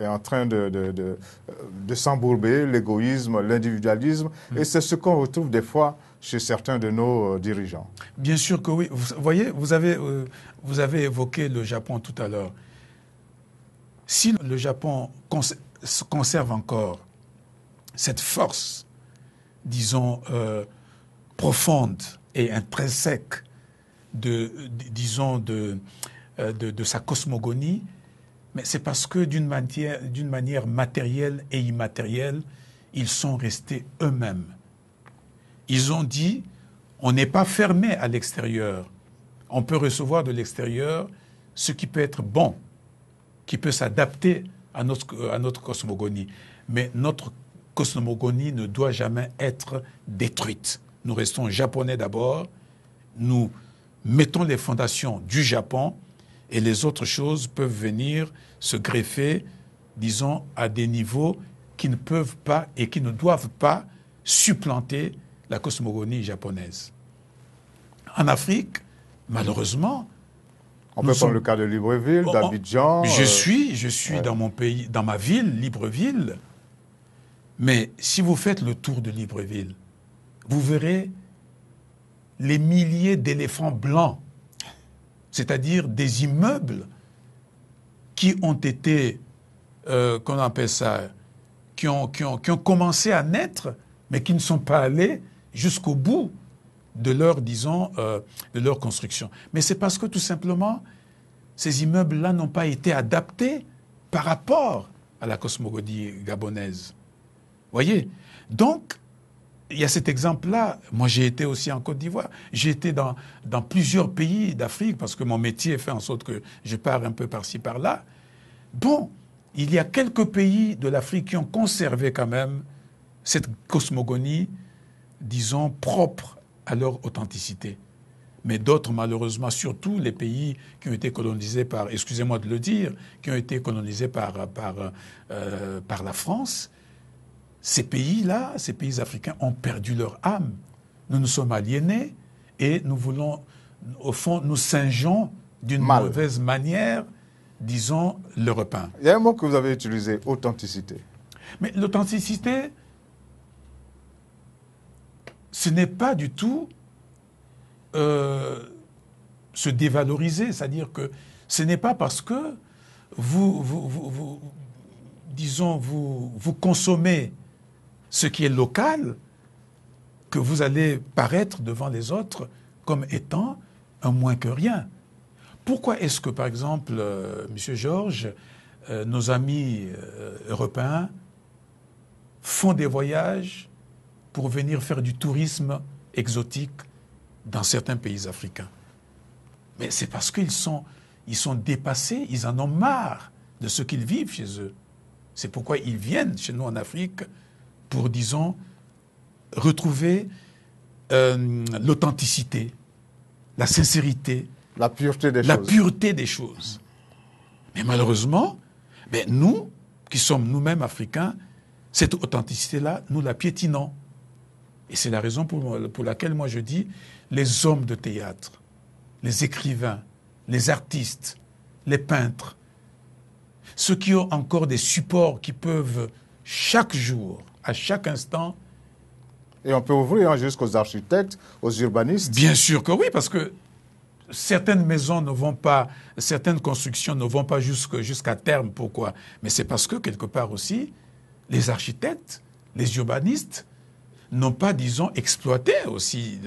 est en train de, s'embourber, l'égoïsme, l'individualisme, mm. et c'est ce qu'on retrouve des fois chez certains de nos dirigeants. Bien sûr que oui. Vous voyez, vous avez, vous avez évoqué le Japon tout à l'heure. Si le Japon conserve encore cette force, disons, euh, profonde et intrinsèque de, de disons, euh, de, de, sa cosmogonie, mais c'est parce que d'une manière, manière matérielle et immatérielle, ils sont restés eux-mêmes. Ils ont dit, on n'est pas fermé à l'extérieur. On peut recevoir de l'extérieur ce qui peut être bon, qui peut s'adapter à notre, à notre cosmogonie. Mais notre cosmogonie ne doit jamais être détruite. Nous restons japonais d'abord, nous mettons les fondations du Japon et les autres choses peuvent venir se greffer, disons, à des niveaux qui ne peuvent pas et qui ne doivent pas supplanter la cosmogonie japonaise. En Afrique, malheureusement, on peut prendre le cas de Libreville, oh, oh, d'Abidjan. Je suis, je suis euh, dans mon pays, dans ma ville, Libreville. Mais si vous faites le tour de Libreville, vous verrez les milliers d'éléphants blancs, c'est-à-dire des immeubles qui ont été, qu'on euh, appelle ça, qui ont, commencé à naître, mais qui ne sont pas allés jusqu'au bout de leur, disons, euh, de leur construction. Mais c'est parce que tout simplement, ces immeubles-là n'ont pas été adaptés par rapport à la cosmogonie gabonaise voyez Donc, il y a cet exemple-là. Moi, j'ai été aussi en Côte d'Ivoire. J'ai été dans, plusieurs pays d'Afrique parce que mon métier fait en sorte que je pars un peu par-ci, par-là. Bon, il y a quelques pays de l'Afrique qui ont conservé quand même cette cosmogonie, disons, propre à leur authenticité. Mais d'autres, malheureusement, surtout les pays qui ont été colonisés par, excusez-moi de le dire, qui ont été colonisés par euh, la France, ces pays-là, ces pays africains ont perdu leur âme. Nous nous sommes aliénés et nous voulons, au fond, nous singeons d'une mauvaise manière, disons, le repas. Il y a un mot que vous avez utilisé, authenticité. Mais l'authenticité, ce n'est pas du tout euh, se dévaloriser, c'est-à-dire que ce n'est pas parce que disons, vous consommez ce qui est local, que vous allez paraître devant les autres comme étant un moins que rien. Pourquoi est-ce que, par exemple, euh, M. Georges, euh, nos amis euh, européens font des voyages pour venir faire du tourisme exotique dans certains pays africains Mais c'est parce qu'ils ils sont dépassés, ils en ont marre de ce qu'ils vivent chez eux. C'est pourquoi ils viennent chez nous en Afrique pour, disons, retrouver euh, l'authenticité, la sincérité, la pureté des la choses. Pureté des choses. Mais malheureusement, ben nous, qui sommes nous-mêmes africains, cette authenticité-là, nous la piétinons. Et c'est la raison pour, laquelle moi je dis, les hommes de théâtre, les écrivains, les artistes, les peintres, ceux qui ont encore des supports qui peuvent chaque jour à chaque instant. Et on peut ouvrir hein, jusqu'aux architectes, aux urbanistes. Bien sûr que oui, parce que certaines maisons ne vont pas, certaines constructions ne vont pas jusqu'à terme. Pourquoi Mais c'est parce que quelque part aussi, les architectes, les urbanistes n'ont pas, disons, exploité aussi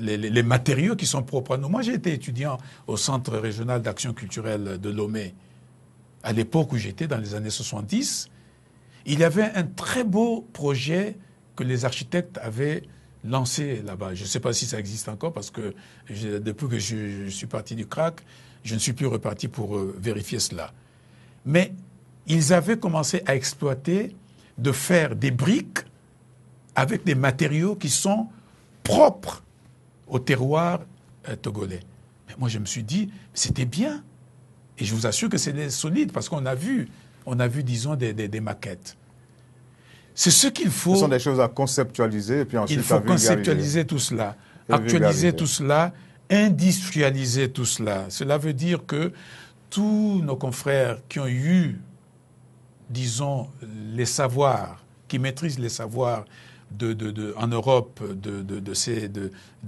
les, les, matériaux qui sont propres à nous. Moi, j'ai été étudiant au Centre régional d'action culturelle de Lomé. À l'époque où j'étais, dans les années 70, il y avait un très beau projet que les architectes avaient lancé là-bas. Je ne sais pas si ça existe encore parce que depuis que je, suis parti du crack, je ne suis plus reparti pour euh, vérifier cela. Mais ils avaient commencé à exploiter de faire des briques avec des matériaux qui sont propres au terroir euh, togolais. Mais moi, je me suis dit, c'était bien. Et je vous assure que c'est solide parce qu'on a vu on a vu, disons, des, maquettes. C'est ce qu'il faut. Ce sont des choses à conceptualiser et puis ensuite Il faut conceptualiser tout cela, actualiser tout cela, industrialiser tout cela. Cela veut dire que tous nos confrères qui ont eu, disons, les savoirs, qui maîtrisent les savoirs de, en Europe de, ces,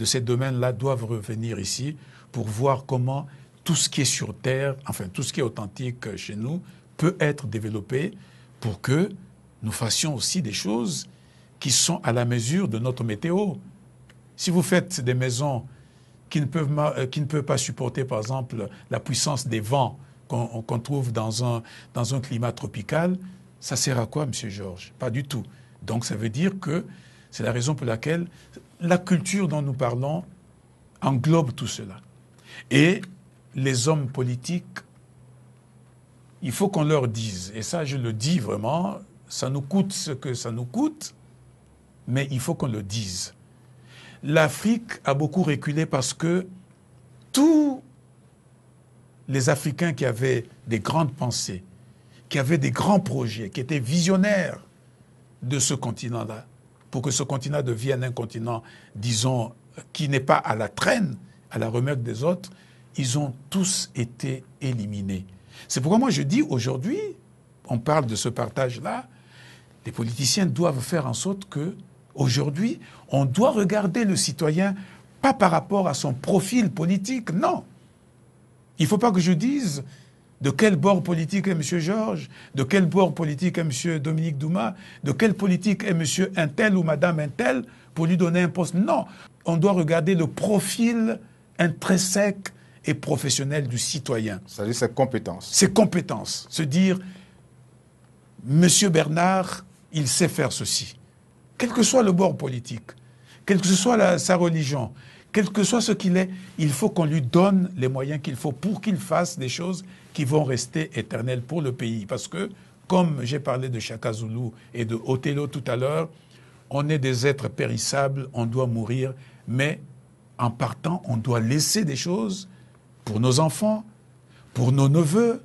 ces domaines-là, doivent revenir ici pour voir comment tout ce qui est sur Terre, enfin tout ce qui est authentique chez nous, peut être développé pour que nous fassions aussi des choses qui sont à la mesure de notre météo. Si vous faites des maisons qui ne peuvent, euh, pas supporter, par exemple, la puissance des vents qu'on trouve dans un, dans un climat tropical, ça sert à quoi, M. Georges Pas du tout. Donc ça veut dire que c'est la raison pour laquelle la culture dont nous parlons englobe tout cela. Et les hommes politiques il faut qu'on leur dise, et ça je le dis vraiment, ça nous coûte ce que ça nous coûte, mais il faut qu'on le dise. L'Afrique a beaucoup reculé parce que tous les Africains qui avaient des grandes pensées, qui avaient des grands projets, qui étaient visionnaires de ce continent-là, pour que ce continent devienne un continent, disons, qui n'est pas à la traîne, à la remède des autres, ils ont tous été éliminés. C'est pourquoi moi je dis aujourd'hui, on parle de ce partage-là, les politiciens doivent faire en sorte que, aujourd'hui, on doit regarder le citoyen pas par rapport à son profil politique, non. Il ne faut pas que je dise de quel bord politique est M. Georges, de quel bord politique est M. Dominique Douma, de quel politique est M. un ou Madame un tel pour lui donner un poste. Non, on doit regarder le profil intrinsèque et professionnel du citoyen. C'est-à-dire ses compétences. Ses compétences. Se dire, Monsieur Bernard, il sait faire ceci. Quel que soit le bord politique, quelle que soit sa religion, quel que soit ce qu'il est, il faut qu'on lui donne les moyens qu'il faut pour qu'il fasse des choses qui vont rester éternelles pour le pays. Parce que, comme j'ai parlé de Chaka Zulu et de Othello tout à l'heure, on est des êtres périssables, on doit mourir, mais en partant, on doit laisser des choses pour nos enfants, pour nos neveux,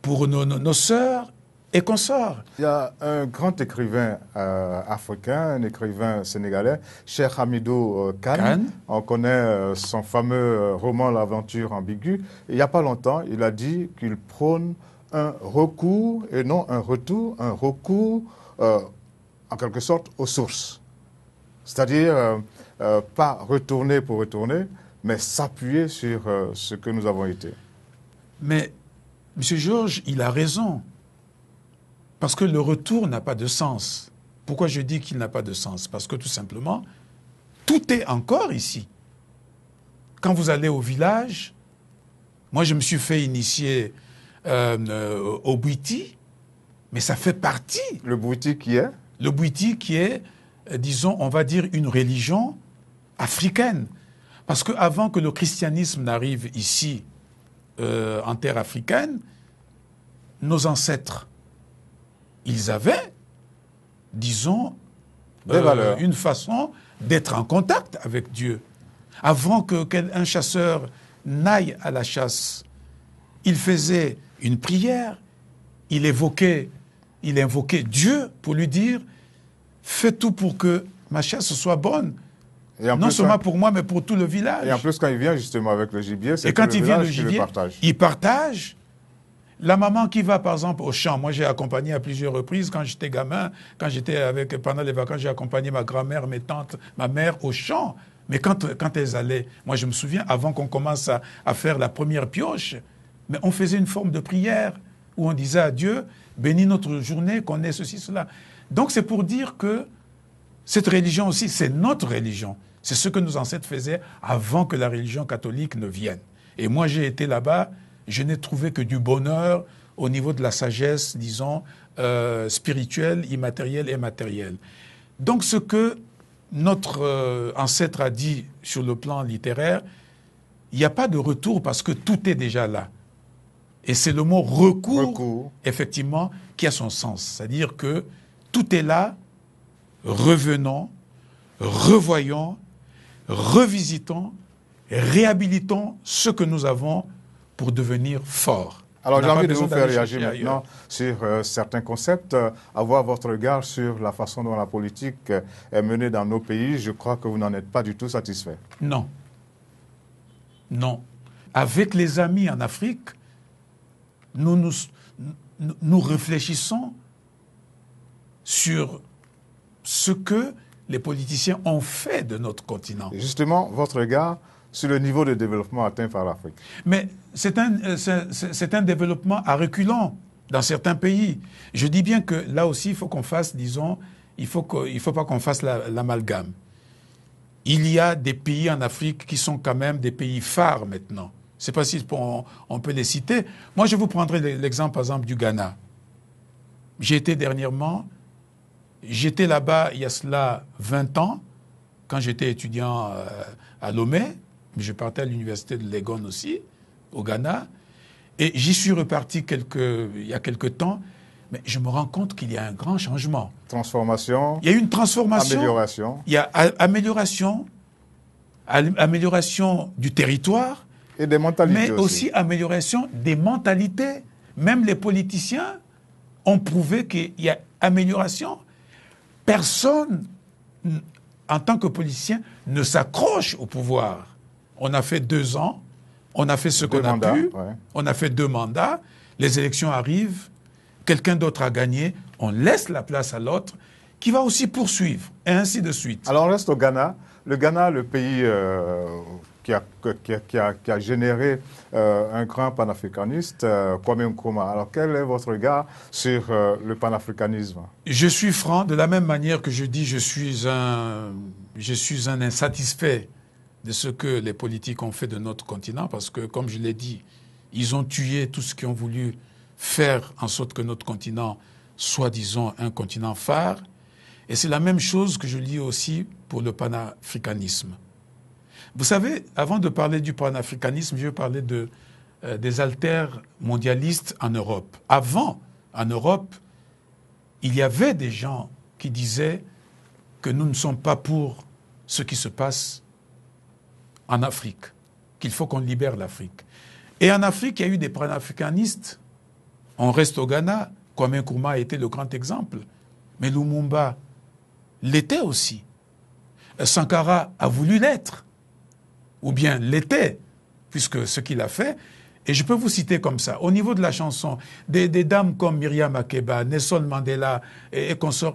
pour nos, sœurs et consorts. Il y a un grand écrivain euh, africain, un écrivain sénégalais, Cheikh Hamido euh, Kane. On connaît euh, son fameux roman L'aventure ambiguë. Il n'y a pas longtemps, il a dit qu'il prône un recours et non un retour, un recours en quelque sorte aux sources. C'est-à-dire pas retourner pour retourner, mais s'appuyer sur euh, ce que nous avons été. Mais M. Georges, il a raison. Parce que le retour n'a pas de sens. Pourquoi je dis qu'il n'a pas de sens Parce que tout simplement, tout est encore ici. Quand vous allez au village, moi je me suis fait initier euh, euh, au Bouiti, mais ça fait partie. Le Bouiti qui est Le Bouiti qui est, disons, on va dire une religion africaine. Parce qu'avant que le christianisme n'arrive ici, euh, en terre africaine, nos ancêtres, ils avaient, disons, euh, une façon d'être en contact avec Dieu. Avant que qu'un chasseur n'aille à la chasse, il faisait une prière, il évoquait, il invoquait Dieu pour lui dire, fais tout pour que ma chasse soit bonne, non seulement pour moi, mais pour tout le village. Et en plus, quand il vient justement avec le gibier, c'est quand le il vient le partage. il partage. La maman qui va, par exemple, au champ, moi j'ai accompagné à plusieurs reprises quand j'étais gamin, quand j'étais avec, pendant les vacances, j'ai accompagné ma grand-mère, mes tantes, ma mère au champ. Mais quand, quand elles allaient, moi je me souviens, avant qu'on commence à, à faire la première pioche, mais on faisait une forme de prière où on disait à Dieu, bénis notre journée, qu'on ait ceci, cela. Donc c'est pour dire que cette religion aussi, c'est notre religion. C'est ce que nos ancêtres faisaient avant que la religion catholique ne vienne. Et moi, j'ai été là-bas, je n'ai trouvé que du bonheur au niveau de la sagesse, disons, euh, spirituelle, immatérielle et matérielle. Donc ce que notre euh, ancêtre a dit sur le plan littéraire, il n'y a pas de retour parce que tout est déjà là. Et c'est le mot recours, effectivement, qui a son sens. C'est-à-dire que tout est là, revenons, revoyons, revisitons, réhabilitons ce que nous avons pour devenir forts. Alors j'ai envie de vous faire réagir maintenant sur euh, certains concepts, euh, avoir votre regard sur la façon dont la politique euh, est menée dans nos pays. Je crois que vous n'en êtes pas du tout satisfait. Non. Non. Avec les amis en Afrique, nous, nous, nous réfléchissons sur ce que les politiciens ont fait de notre continent. Justement, votre regard sur le niveau de développement atteint par l'Afrique. Mais c'est un, euh, un développement à reculons dans certains pays. Je dis bien que là aussi, il faut qu'on fasse, disons, il ne faut, faut pas qu'on fasse l'amalgame. il y a des pays en Afrique qui sont quand même des pays phares maintenant. Je ne sais pas si on, on, peut les citer. Moi, je vous prendrai l'exemple, par exemple, du Ghana. J'ai été dernièrement J'étais là-bas il y a cela 20 ans, quand j'étais étudiant euh, à Lomé, mais je partais à l'université de Legon aussi, au Ghana. Et j'y suis reparti il y a quelques temps, mais je me rends compte qu'il y a un grand changement. Transformation. Il y a une transformation. Amélioration. Il y a amélioration, amélioration du territoire. Et des mentalités. Mais aussi, aussi amélioration des mentalités. Même les politiciens ont prouvé qu'il y a amélioration personne, en tant que politicien, ne s'accroche au pouvoir. On a fait deux ans, on a fait ce qu'on a pu, on a fait deux mandats, les élections arrivent, quelqu'un d'autre a gagné, on laisse la place à l'autre qui va aussi poursuivre, et ainsi de suite. Alors on reste au Ghana. Le Ghana, le pays euh, qui a, généré euh, un grand panafricaniste, euh, Kwame Nkrumah. Alors quel est votre regard sur euh, le panafricanisme Je suis franc, de la même manière que je dis je suis un, je suis un insatisfait de ce que les politiques ont fait de notre continent, parce que, comme je l'ai dit, ils ont tué tout ce qu'ils ont voulu faire en sorte que notre continent soit, disons, un continent phare. Et c'est la même chose que je lis aussi pour le panafricanisme. Vous savez, avant de parler du panafricanisme, je vais parler de, euh, des altères mondialistes en Europe. Avant, en Europe, il y avait des gens qui disaient que nous ne sommes pas pour ce qui se passe en Afrique, qu'il faut qu'on libère l'Afrique. Et en Afrique, il y a eu des panafricanistes. On reste au Ghana, Kwame Nkrumah a été le grand exemple, mais Lumumba l'était aussi. Euh, Sankara a voulu l'être ou bien l'était, puisque ce qu'il a fait. Et je peux vous citer comme ça, au niveau de la chanson, des, dames comme Myriam Akeba, Nelson Mandela et, consorts,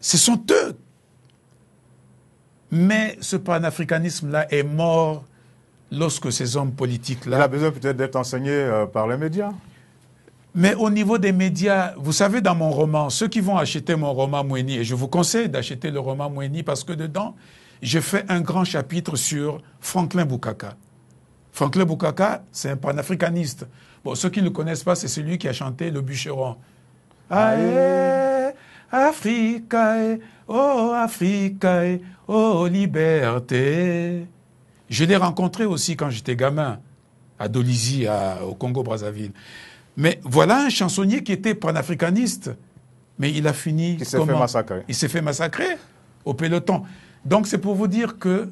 ce sont eux. Mais ce panafricanisme-là est mort lorsque ces hommes politiques-là... Il a besoin peut-être d'être enseigné euh, par les médias. Mais au niveau des médias, vous savez, dans mon roman, ceux qui vont acheter mon roman Moueni, et je vous conseille d'acheter le roman Moueni parce que dedans, j'ai fait un grand chapitre sur Franklin Bukaka. Franklin Bukaka, c'est un panafricaniste. Bon, ceux qui ne le connaissent pas, c'est celui qui a chanté Le Bûcheron. Aïe, Africa, oh Africa, oh liberté. Je l'ai rencontré aussi quand j'étais gamin, à Dolisie, au Congo-Brazzaville. Mais voilà un chansonnier qui était panafricaniste, mais il a fini. Il s'est fait massacrer. Il s'est fait massacrer au peloton. Donc c'est pour vous dire que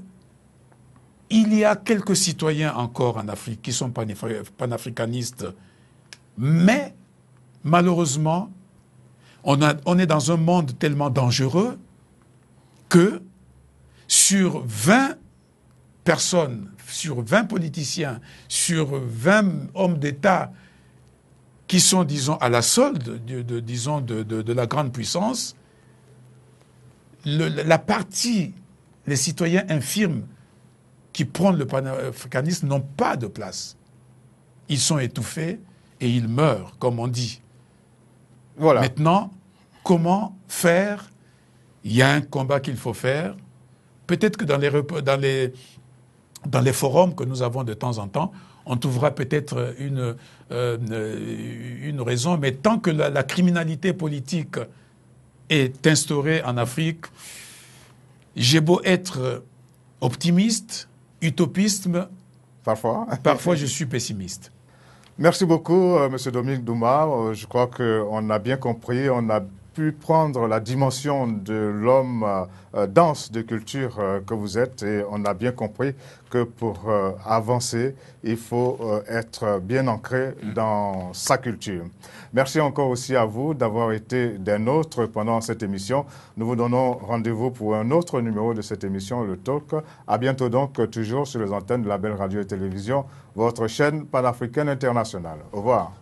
il y a quelques citoyens encore en Afrique qui sont panafricanistes, mais malheureusement, on, est dans un monde tellement dangereux que sur 20 personnes, sur 20 politiciens, sur 20 hommes d'État qui sont, disons, à la solde, de, disons, de, la grande puissance, la partie les citoyens infirmes qui prônent le panafricanisme n'ont pas de place. Ils sont étouffés et ils meurent, comme on dit. Voilà. Maintenant, comment faire Il y a un combat qu'il faut faire. Peut-être que dans les, forums que nous avons de temps en temps, on trouvera peut-être une, euh, raison, mais tant que la criminalité politique est instaurée en Afrique, j'ai beau être optimiste, utopiste, parfois, parfois je suis pessimiste. Merci beaucoup, euh, Monsieur M. Dominique Douma. Euh, je crois qu'on a bien compris, on a pu prendre la dimension de l'homme euh, euh, dense de culture euh, que vous êtes et on a bien compris que pour avancer, il faut être bien ancré dans sa culture. Merci encore aussi à vous d'avoir été d'un autre pendant cette émission. Nous vous donnons rendez-vous pour un autre numéro de cette émission, le Talk. À bientôt donc, toujours sur les antennes de la Belle Radio et Télévision, votre chaîne panafricaine internationale. Au revoir.